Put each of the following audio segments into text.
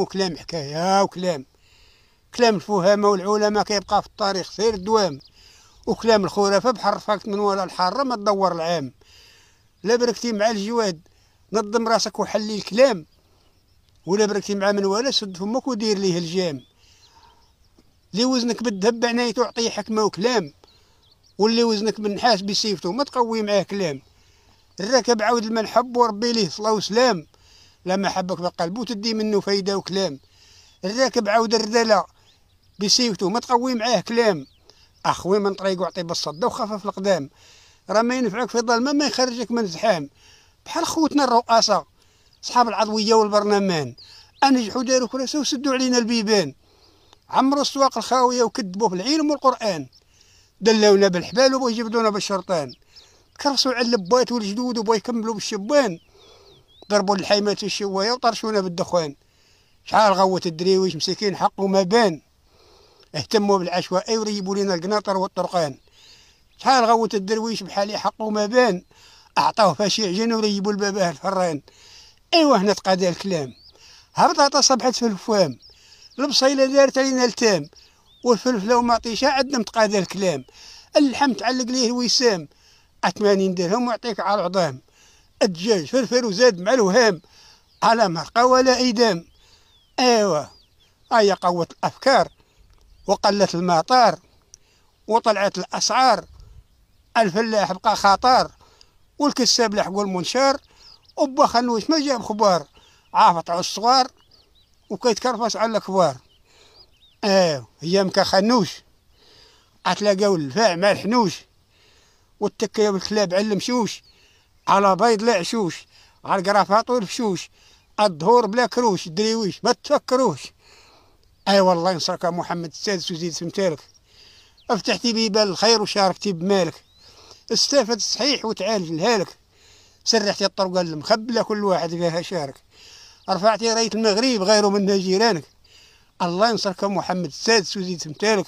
كلام حكاية آه، وكلام كلام الفهامة والعلماء كيبقى في التاريخ سير دوام وكلام الخرافة بحر فاكت من ولا الحارة ما تدور العام لا بركتي مع الجواد نظم راسك وحلي الكلام ولا بركتي مع من ولا سد فمك ودير ليه الجام لي وزنك بالذهب بعنايته عطيه حكمة وكلام واللي وزنك بالنحاس بسيفته ما تقوي معاه كلام الراكب عاود المنحب وربي ليه صلاة وسلام لما حبك بقلب وتدي منه فايدة وكلام الراكب عاود الردالة بسيفته ما تقوي معاه كلام أخوي من طريق وعطي بالصدة وخفف القدام راه ما ينفعك في الظلمة ما يخرجك من الزحام بحال خوتنا الرؤساء صحاب العضوية والبرلمان أنجحوا داروا كراسة وسدوا علينا البيبان عمروا السواق الخاوية وكذبوا في العلم والقرآن دلونا بالحبال وبغوا يجبدونا بالشرطان كرسوا على اللبات والجدود وبغوا يكملوا بالشبان ضربوا الحيمات الشوايه وطرشونا بالدخان شحال غوت الدريويش مسكين حقه ما بان اهتموا بالعشوائي وريبوا لنا القناطر والطرقان شحال غوت الدرويش بحالي حقه ما بان اعطاه فاشي عجين وريبوا لباباه الفران ايوا هنا تقاد الكلام هبطاطا صبحت في الفوام البصيله دارت علينا التام والفلفله وما طيشه عندنا متقاد الكلام اللحم تعلق ليه الوسام عثماني درهم ويعطيك على العظام الدجاج فرفر وزاد مع الوهام على مرقى ولا إدام أيوا هيا قوت الأفكار وقلت المطار وطلعت الأسعار الفلاح بقى خطار والكساب لحقو المنشار وبا خنوش ما جاب خبار عافط على الصغار وكيتكرفس على الكبار إيوا هي مكا خنوش عتلاقاو الفاع مع الحنوش والتكايا بالكلاب على المشوش على بيض لا عشوش على القرافات والفشوش الظهور بلا كروش دريويش ما تفكروش اي أيوة والله ينصرك محمد السادس وزيد سمتالك افتحتي لي الخير وشاركتي بمالك استفد صحيح وتعالج لهالك سرحتي الطرقه المخبله كل واحد فيها شارك رفعتي راية المغرب غيره من جيرانك الله ينصرك محمد السادس وزيد سمتالك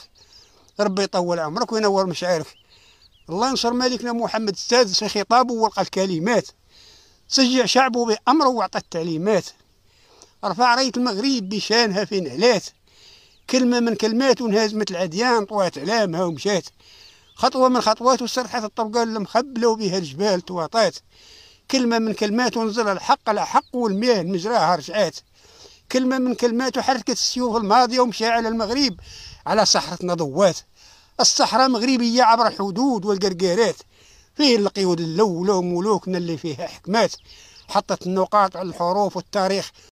ربي يطول عمرك وينور مشاعرك الله ينصر ملكنا محمد السادس في خطابه ولقى الكلمات شجع شعبه بأمره وعطى التعليمات رفع راية المغرب بشانها في نهلات كلمة من كلماته انهزمت العديان طوات علامها ومشات خطوة من خطواته سرحت الطرقان المخبلة وبها الجبال تواطات كلمة من كلماته نزل الحق على حق والمياه مجراها رجعات كلمة من كلماته حركت السيوف الماضية ومشى على المغرب على صحرتنا ضوات الصحراء مغربية عبر الحدود والقرقيرات فيه القيود اللولة وملوكنا اللي فيها حكمات حطت النقاط على الحروف والتاريخ